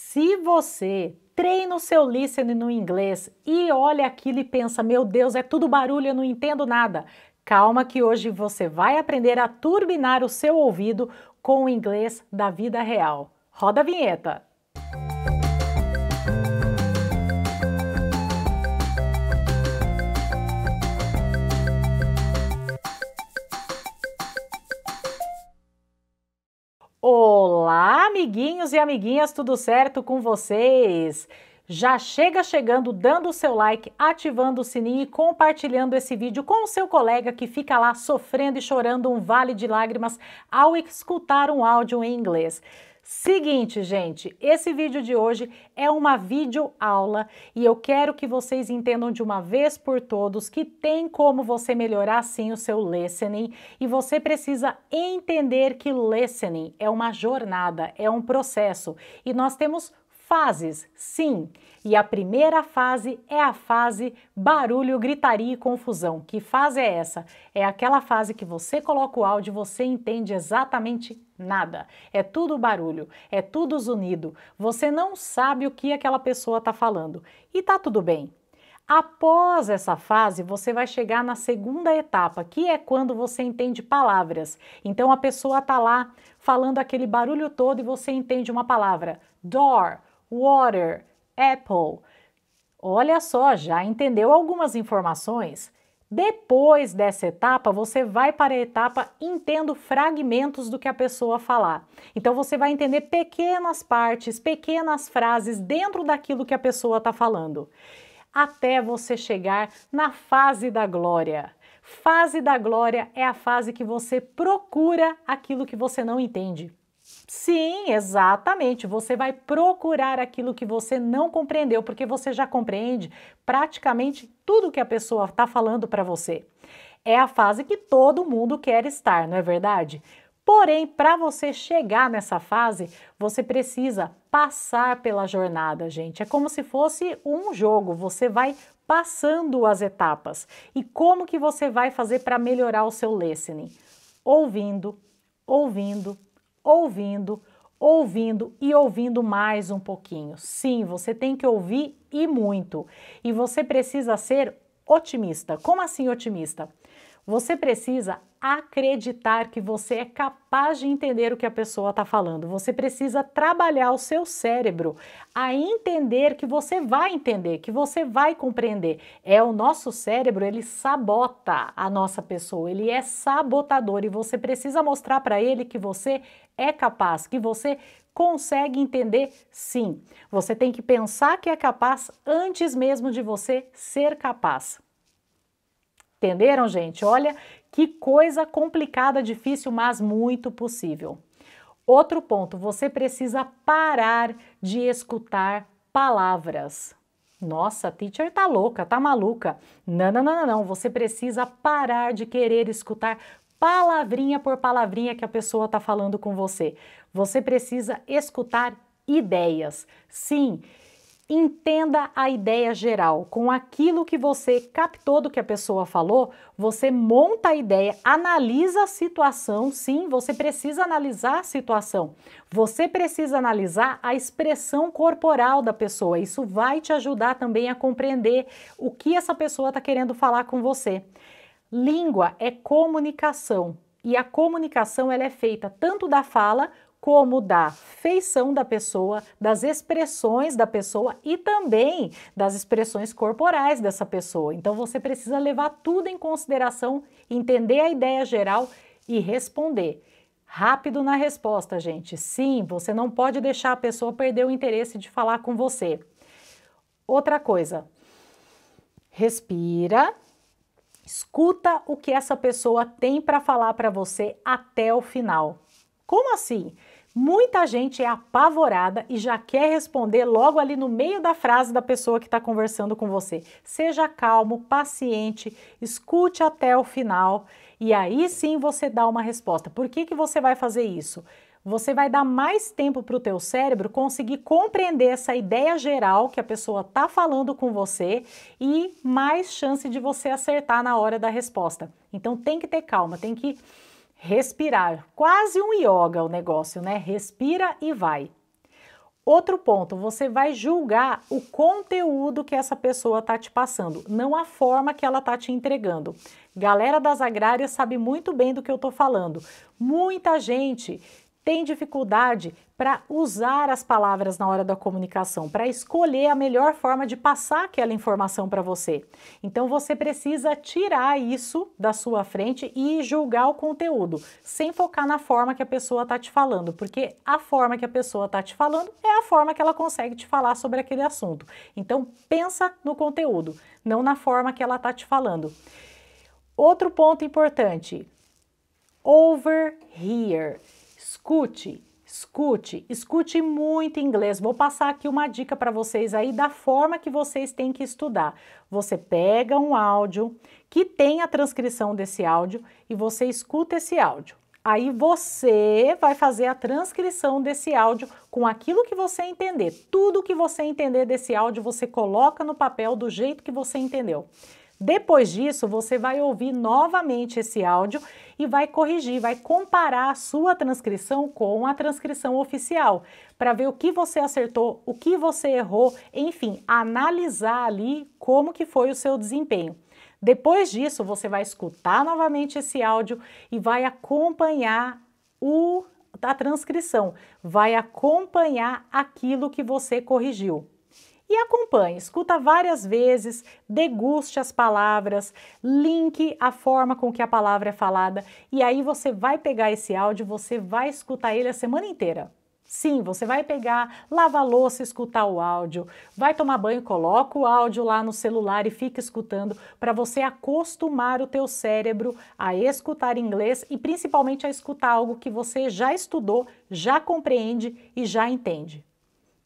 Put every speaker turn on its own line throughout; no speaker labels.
Se você treina o seu listening no inglês e olha aquilo e pensa, meu Deus, é tudo barulho, eu não entendo nada. Calma que hoje você vai aprender a turbinar o seu ouvido com o inglês da vida real. Roda a vinheta! Olá, amiguinhos e amiguinhas, tudo certo com vocês? Já chega chegando, dando o seu like, ativando o sininho e compartilhando esse vídeo com o seu colega que fica lá sofrendo e chorando um vale de lágrimas ao escutar um áudio em inglês. Seguinte, gente, esse vídeo de hoje é uma vídeo aula e eu quero que vocês entendam de uma vez por todos que tem como você melhorar sim o seu listening e você precisa entender que listening é uma jornada, é um processo e nós temos fases, sim. E a primeira fase é a fase barulho, gritaria e confusão. Que fase é essa? É aquela fase que você coloca o áudio e você entende exatamente nada. É tudo barulho, é tudo zunido. Você não sabe o que aquela pessoa está falando. E tá tudo bem. Após essa fase, você vai chegar na segunda etapa, que é quando você entende palavras. Então a pessoa está lá falando aquele barulho todo e você entende uma palavra: door, water, apple. Olha só, já entendeu algumas informações? Depois dessa etapa, você vai para a etapa entendo fragmentos do que a pessoa falar. Então você vai entender pequenas partes, pequenas frases dentro daquilo que a pessoa está falando, até você chegar na fase da glória. Fase da glória é a fase que você procura aquilo que você não entende. Sim, exatamente. Você vai procurar aquilo que você não compreendeu, porque você já compreende praticamente tudo que a pessoa está falando para você. É a fase que todo mundo quer estar, não é verdade? Porém, para você chegar nessa fase, você precisa passar pela jornada, gente. É como se fosse um jogo, você vai passando as etapas. E como que você vai fazer para melhorar o seu listening? Ouvindo, ouvindo, ouvindo, ouvindo e ouvindo mais um pouquinho. Sim, você tem que ouvir e muito. E você precisa ser otimista. Como assim otimista? Você precisa acreditar que você é capaz de entender o que a pessoa está falando. Você precisa trabalhar o seu cérebro a entender que você vai entender, que você vai compreender. É o nosso cérebro, ele sabota a nossa pessoa, ele é sabotador e você precisa mostrar para ele que você é capaz, que você consegue entender sim. Você tem que pensar que é capaz antes mesmo de você ser capaz. Entenderam, gente? Olha que coisa complicada, difícil, mas muito possível. Outro ponto, você precisa parar de escutar palavras. Nossa, teacher tá louca, tá maluca. Não, não, não, não, você precisa parar de querer escutar palavrinha por palavrinha que a pessoa tá falando com você. Você precisa escutar ideias. Sim, entenda a ideia geral. Com aquilo que você captou do que a pessoa falou, você monta a ideia, analisa a situação. Sim, você precisa analisar a situação. Você precisa analisar a expressão corporal da pessoa. Isso vai te ajudar também a compreender o que essa pessoa está querendo falar com você. Língua é comunicação e a comunicação ela é feita tanto da fala como da feição da pessoa, das expressões da pessoa e também das expressões corporais dessa pessoa. Então você precisa levar tudo em consideração, entender a ideia geral e responder. Rápido na resposta, gente. Sim, você não pode deixar a pessoa perder o interesse de falar com você. Outra coisa, respira, escuta o que essa pessoa tem para falar para você até o final. Como assim? Muita gente é apavorada e já quer responder logo ali no meio da frase da pessoa que está conversando com você. Seja calmo, paciente, escute até o final e aí sim você dá uma resposta. Por que, que você vai fazer isso? Você vai dar mais tempo para o teu cérebro conseguir compreender essa ideia geral que a pessoa está falando com você e mais chance de você acertar na hora da resposta. Então tem que ter calma, tem que respirar. Quase um yoga o negócio, né? Respira e vai. Outro ponto, você vai julgar o conteúdo que essa pessoa está te passando, não a forma que ela está te entregando. Galera das agrárias sabe muito bem do que eu estou falando. Muita gente tem dificuldade para usar as palavras na hora da comunicação, para escolher a melhor forma de passar aquela informação para você. Então você precisa tirar isso da sua frente e julgar o conteúdo, sem focar na forma que a pessoa está te falando, porque a forma que a pessoa está te falando é a forma que ela consegue te falar sobre aquele assunto. Então pensa no conteúdo, não na forma que ela está te falando. Outro ponto importante: overhear escute, escute, escute muito inglês. Vou passar aqui uma dica para vocês aí da forma que vocês têm que estudar. Você pega um áudio que tem a transcrição desse áudio e você escuta esse áudio. Aí você vai fazer a transcrição desse áudio com aquilo que você entender. Tudo que você entender desse áudio, você coloca no papel do jeito que você entendeu. Depois disso, você vai ouvir novamente esse áudio e vai corrigir, vai comparar a sua transcrição com a transcrição oficial, para ver o que você acertou, o que você errou, enfim, analisar ali como que foi o seu desempenho. Depois disso, você vai escutar novamente esse áudio e vai acompanhar o, a transcrição, vai acompanhar aquilo que você corrigiu e acompanhe, escuta várias vezes, deguste as palavras, linke a forma com que a palavra é falada e aí você vai pegar esse áudio, você vai escutar ele a semana inteira. Sim, você vai pegar, lava a louça, escutar o áudio, vai tomar banho, coloca o áudio lá no celular e fica escutando para você acostumar o teu cérebro a escutar inglês e principalmente a escutar algo que você já estudou, já compreende e já entende.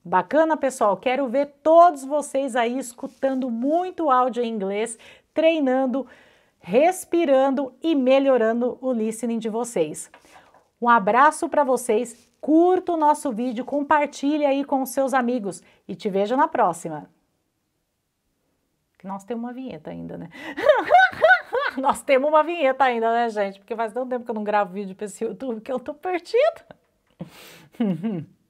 Bacana, pessoal. Quero ver todos vocês aí escutando muito áudio em inglês, treinando, respirando e melhorando o listening de vocês. Um abraço para vocês. Curta o nosso vídeo, compartilhe aí com os seus amigos e te vejo na próxima. Nós temos uma vinheta ainda, né? Nós temos uma vinheta ainda, né, gente? Porque faz tanto tempo que eu não gravo vídeo para esse YouTube que eu tô perdida.